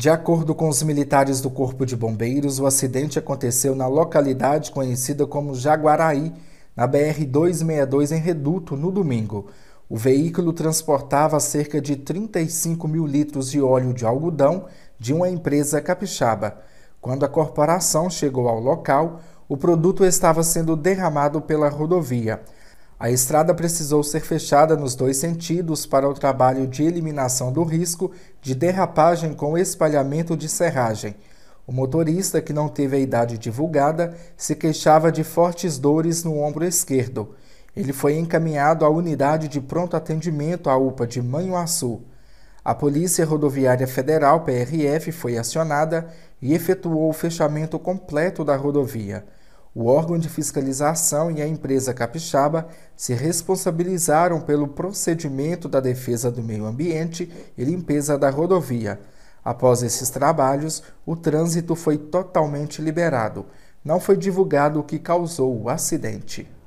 De acordo com os militares do Corpo de Bombeiros, o acidente aconteceu na localidade conhecida como Jaguaraí, na BR-262 em Reduto, no domingo. O veículo transportava cerca de 35 mil litros de óleo de algodão de uma empresa capixaba. Quando a corporação chegou ao local, o produto estava sendo derramado pela rodovia. A estrada precisou ser fechada nos dois sentidos para o trabalho de eliminação do risco de derrapagem com espalhamento de serragem. O motorista, que não teve a idade divulgada, se queixava de fortes dores no ombro esquerdo. Ele foi encaminhado à unidade de pronto atendimento à UPA de Manhuaçu. A Polícia Rodoviária Federal, PRF, foi acionada e efetuou o fechamento completo da rodovia o órgão de fiscalização e a empresa capixaba se responsabilizaram pelo procedimento da defesa do meio ambiente e limpeza da rodovia. Após esses trabalhos, o trânsito foi totalmente liberado. Não foi divulgado o que causou o acidente.